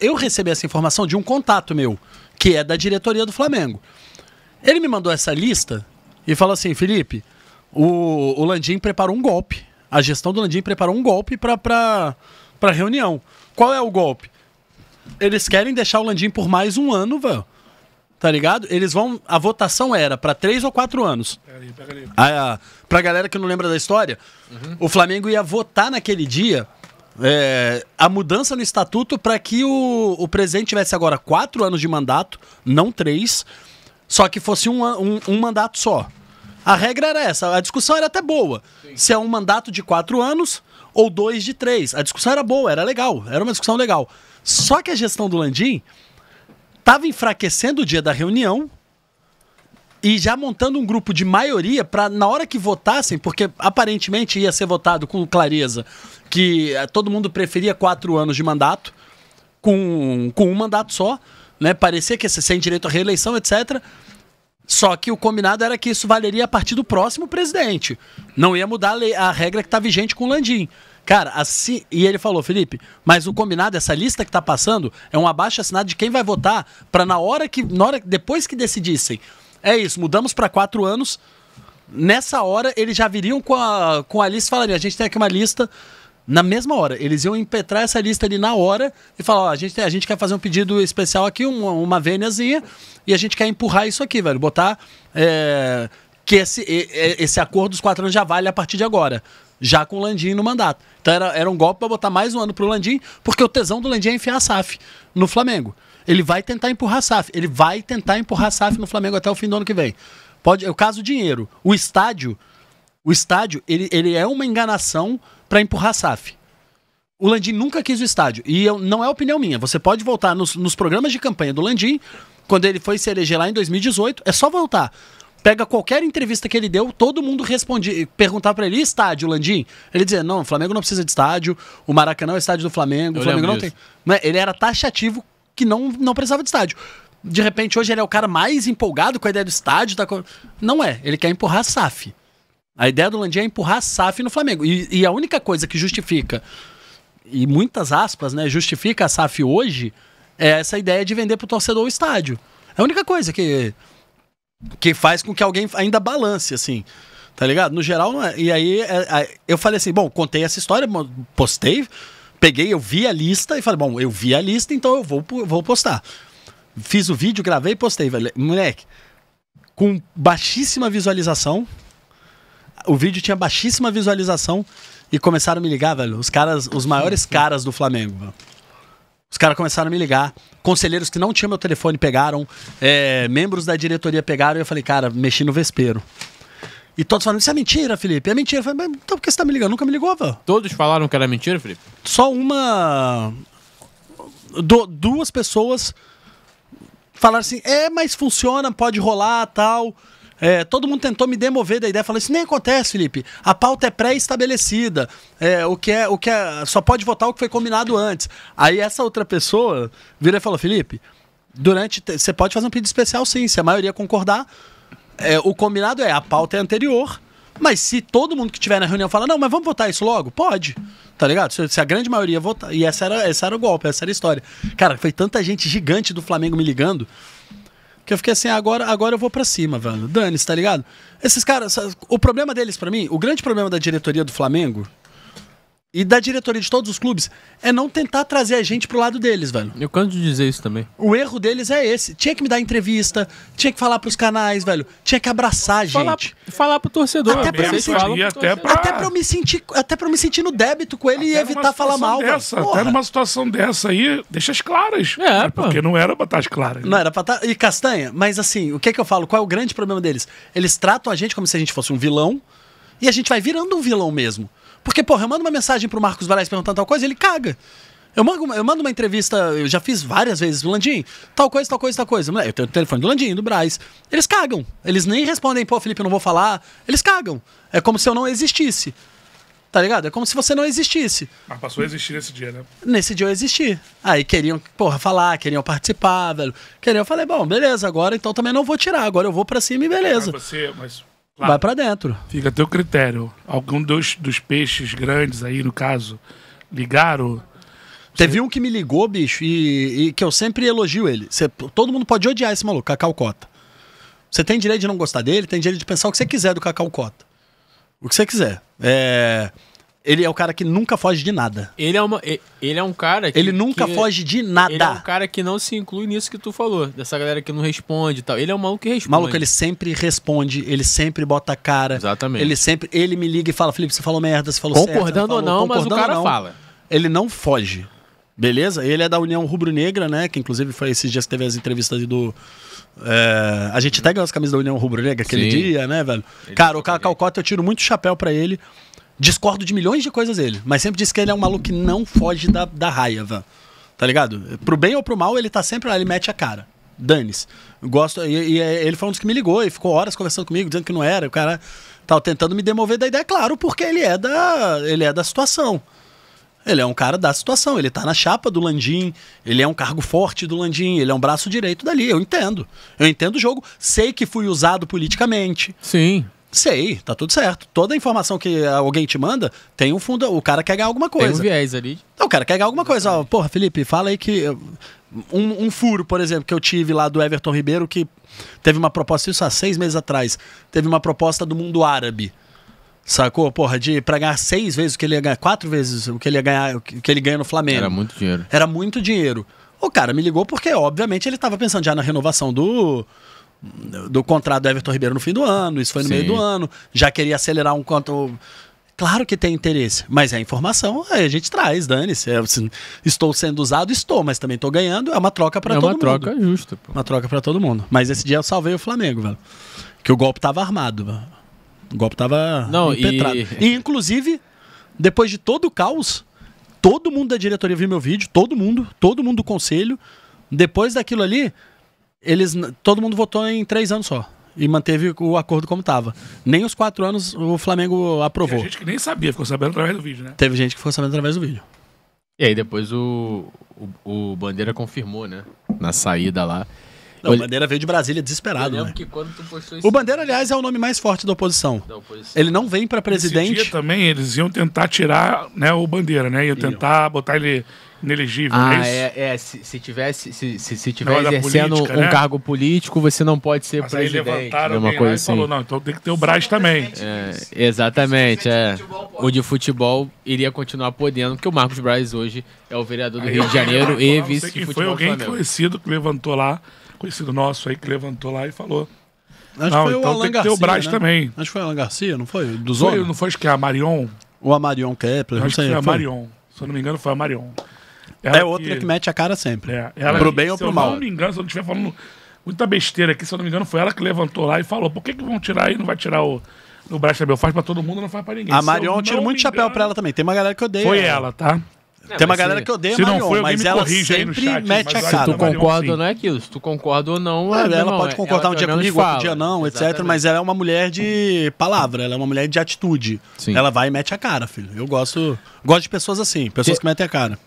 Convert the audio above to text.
eu recebi essa informação de um contato meu, que é da diretoria do Flamengo. Ele me mandou essa lista e falou assim: Felipe, o, o Landim preparou um golpe. A gestão do Landim preparou um golpe para a reunião. Qual é o golpe? Eles querem deixar o Landim por mais um ano, velho. Tá ligado? Eles vão. A votação era para três ou quatro anos. Pega ali, pega ali. A, ah, é, pra galera que não lembra da história, uhum. o Flamengo ia votar naquele dia é, a mudança no estatuto para que o, o presidente tivesse agora quatro anos de mandato, não três, só que fosse um, um, um mandato só. A regra era essa, a discussão era até boa. Sim. Se é um mandato de quatro anos ou dois de três. A discussão era boa, era legal, era uma discussão legal. Só que a gestão do Landim estava enfraquecendo o dia da reunião e já montando um grupo de maioria para na hora que votassem, porque aparentemente ia ser votado com clareza que eh, todo mundo preferia quatro anos de mandato com, com um mandato só, né? Parecia que você sem direito à reeleição, etc. Só que o combinado era que isso valeria a partir do próximo presidente. Não ia mudar a, lei, a regra que está vigente com o Landim. Cara, assim. E ele falou, Felipe, mas o combinado, essa lista que está passando, é um abaixo assinado de quem vai votar para na hora que. Na hora, depois que decidissem é isso, mudamos para quatro anos. Nessa hora, eles já viriam com a, com a lista e falariam: a gente tem aqui uma lista na mesma hora. Eles iam impetrar essa lista ali na hora e falar: ó, a gente, a gente quer fazer um pedido especial aqui, uma, uma vêniazinha, e a gente quer empurrar isso aqui, velho. Botar é, que esse, esse acordo dos quatro anos já vale a partir de agora. Já com o Landim no mandato. Então era, era um golpe para botar mais um ano pro Landim, porque o tesão do Landim é enfiar a SAF no Flamengo. Ele vai tentar empurrar SAF. Ele vai tentar empurrar SAF no Flamengo até o fim do ano que vem. Pode, é o caso dinheiro. O estádio, o estádio, ele, ele é uma enganação para empurrar SAF. O Landim nunca quis o estádio. E eu, não é opinião minha. Você pode voltar nos, nos programas de campanha do Landim, quando ele foi se eleger lá em 2018, é só voltar. Pega qualquer entrevista que ele deu, todo mundo responde, perguntar para ele, estádio, Landim? Ele dizia, não, o Flamengo não precisa de estádio, o Maracanã é o estádio do Flamengo, eu o Flamengo não disso. tem... É, ele era taxativo que não, não precisava de estádio. De repente, hoje ele é o cara mais empolgado com a ideia do estádio. Tá com... Não é, ele quer empurrar a SAF. A ideia do Landim é empurrar a SAF no Flamengo. E, e, a única coisa que justifica, e muitas aspas, né, justifica a SAF hoje, é essa ideia de vender pro torcedor o estádio. É a única coisa que, que faz com que alguém ainda balance, assim. Tá ligado? No geral, não é. E aí, é, é, eu falei assim, bom, contei essa história, postei, peguei, eu vi a lista e falei, bom, eu vi a lista, então eu vou, vou postar. Fiz o vídeo, gravei e postei. Falei, moleque, com baixíssima visualização, o vídeo tinha baixíssima visualização e começaram a me ligar, velho. Os caras, os maiores caras do Flamengo, velho. Os caras começaram a me ligar. Conselheiros que não tinham meu telefone pegaram. É, membros da diretoria pegaram. E eu falei, cara, mexi no vespeiro. E todos falando, isso é mentira, Felipe, é mentira. Eu falei, então por que você tá me ligando? Nunca me ligou, velho. Todos falaram que era mentira, Felipe? Só uma. Du duas pessoas falaram assim: é, mas funciona, pode rolar tal. É, todo mundo tentou me demover da ideia, falou: isso assim, nem acontece, Felipe. A pauta é pré-estabelecida. É, o que é, o que é, só pode votar o que foi combinado antes. Aí essa outra pessoa virou e falou: Felipe, durante. Você pode fazer um pedido especial sim, se a maioria concordar é, o combinado é a pauta é anterior, mas se todo mundo que estiver na reunião fala, não, mas vamos votar isso logo, pode. Tá ligado? Se, se a grande maioria votar. E essa era, essa era o golpe, essa era a história. Cara, foi tanta gente gigante do Flamengo me ligando que eu fiquei assim, agora, agora eu vou para cima, velho. Dane-se, tá ligado? Esses caras, o problema deles para mim, o grande problema da diretoria do Flamengo, e da diretoria de todos os clubes é não tentar trazer a gente pro lado deles, velho. Eu canso de dizer isso também. O erro deles é esse. Tinha que me dar entrevista, tinha que falar pros canais, velho. Tinha que abraçar a gente. Falar, falar pro torcedor. Até pra, me sentir, até, pra... até pra eu me sentir, até pra eu me sentir no débito com ele até e evitar falar mal. Dessa, até numa situação dessa aí, deixa as claras. É, né? porque não era pra estar tá as claras. Né? Não era pra estar. Tá- e castanha, mas assim, o que é que eu falo? Qual é o grande problema deles? Eles tratam a gente como se a gente fosse um vilão e a gente vai virando um vilão mesmo. Porque, porra, eu mando uma mensagem pro Marcos Braz perguntando tal coisa, ele caga. Eu mando, eu mando uma entrevista, eu já fiz várias vezes, Landim, tal coisa, tal coisa, tal coisa. Eu tenho o telefone do Landim, do Braz. Eles cagam. Eles nem respondem, pô, Felipe, eu não vou falar. Eles cagam. É como se eu não existisse. Tá ligado? É como se você não existisse. Mas passou a existir nesse dia, né? Nesse dia eu existi. Aí queriam, porra, falar, queriam participar, velho. Queriam, eu falei, bom, beleza, agora então também não vou tirar, agora eu vou pra cima e beleza. Mas você, mas Lá. Vai para dentro. Fica a teu critério. Algum dos, dos peixes grandes aí, no caso, ligaram. Você... Teve um que me ligou, bicho, e, e que eu sempre elogio ele. Você, todo mundo pode odiar esse maluco, Cacau Cota. Você tem direito de não gostar dele, tem direito de pensar o que você quiser do Cacau Cota. O que você quiser. É. Ele é o cara que nunca foge de nada. Ele é, uma, ele é um cara que. Ele nunca que, foge de nada. Ele é um cara que não se inclui nisso que tu falou, dessa galera que não responde e tal. Ele é um maluco que responde. Maluco, ele sempre responde, ele sempre bota a cara. Exatamente. Ele sempre. Ele me liga e fala, Felipe, você falou merda, você falou Concordando certo, não falou, ou não, mas o cara não. fala. Ele não foge. Beleza? Ele é da União Rubro-Negra, né? Que inclusive foi esses dias que teve as entrevistas do. É, a gente até ganhou as camisas da União Rubro-Negra aquele Sim. dia, né, velho? Ele cara, o Cacau Cota eu tiro muito chapéu para ele. Discordo de milhões de coisas dele, mas sempre disse que ele é um maluco que não foge da, da raia, Tá ligado? Pro bem ou pro mal, ele tá sempre lá, ele mete a cara. Danis. Gosto. E, e, ele foi um dos que me ligou e ficou horas conversando comigo, dizendo que não era. O cara tava tentando me demover da ideia, claro, porque ele é da, ele é da situação. Ele é um cara da situação, ele tá na chapa do Landim, ele é um cargo forte do Landim, ele é um braço direito dali, eu entendo. Eu entendo o jogo, sei que fui usado politicamente. Sim. Sei, tá tudo certo. Toda informação que alguém te manda tem um fundo. O cara quer ganhar alguma coisa. Tem um viés ali. Não, o cara quer ganhar alguma coisa. Ó, porra, Felipe, fala aí que. Um, um, furo, por exemplo, que eu tive lá do Everton Ribeiro, que teve uma proposta, isso há seis meses atrás, teve uma proposta do mundo árabe. Sacou? Porra, de pra ganhar seis vezes o que ele ia ganhar, quatro vezes o que ele ia ganhar, o que ele ganha no Flamengo. Era muito dinheiro. Era muito dinheiro. O cara me ligou porque, obviamente, ele tava pensando já na renovação do do contrato do Everton Ribeiro no fim do ano, isso foi no Sim. meio do ano, já queria acelerar um quanto. Claro que tem interesse, mas é informação, a gente traz, dane-se. Estou sendo usado, estou, mas também estou ganhando. É uma troca para é todo mundo. É uma troca justa. Pô. Uma troca para todo mundo. Mas esse dia eu salvei o Flamengo, velho. Que o golpe estava armado. Velho. O golpe estava Não, impetrado. E... e, inclusive, depois de todo o caos, todo mundo da diretoria viu meu vídeo, todo mundo, todo mundo do conselho. Depois daquilo ali, eles todo mundo votou em três anos só e manteve o acordo como estava. Nem os quatro anos o Flamengo aprovou. Teve gente que nem sabia, ficou sabendo através do vídeo, né? Teve gente que ficou sabendo através do vídeo. E aí depois o, o, o Bandeira confirmou, né? Na saída lá. Não, o Bandeira veio de Brasília desesperado. Eu né? que quando tu O Bandeira, aliás, é o nome mais forte da oposição. Da oposição. Ele não vem para presidente. Esse dia também eles iam tentar tirar né, o Bandeira, né? Iam tentar botar ele inelegível, ah, é isso? É, é se, se tivesse, se, se, se tiver exercendo política, um né? cargo político, você não pode ser Mas presidente. Aí né? levantaram uma coisa assim. falou, não, então tem que ter o Braz também. É, exatamente, é. é, é. O de futebol iria continuar podendo, porque o Marcos Braz hoje é o vereador do aí, Rio de Janeiro e vice futebol Foi alguém conhecido que levantou lá, conhecido nosso aí, que levantou lá e falou... Acho não, foi então o Alan tem Garcia, que ter o Braz né? também. Acho que foi o Alan Garcia, não foi? Do Zona? Foi, não foi acho que é a Marion? Ou a Marion Kepler, não sei. Acho que foi é a Marion. Se eu não me engano, foi a Marion. É ela é outra que... que mete a cara sempre. É, ela, pro bem ou pro mal. Se eu não me engano, se eu não estiver falando muita besteira aqui, se eu não me engano, foi ela que levantou lá e falou: por que, que vão tirar e não vai tirar o. O Brasil Abel faz pra todo mundo, não faz pra ninguém. A Marion tira muito engano, chapéu pra ela também. Tem uma galera que odeia. Foi ela, tá? Tem uma galera se, que odeia se Marion, não foi, mas ela sempre chat, mete a cara. Se né, tu concorda ou não é aquilo, se tu concorda ou não... É, ela não, pode é, concordar ela um dia comigo, fala. outro dia não, Exatamente. etc. Mas ela é uma mulher de palavra, ela é uma mulher de atitude. Sim. Ela vai e mete a cara, filho. Eu gosto gosto de pessoas assim, pessoas que metem a cara.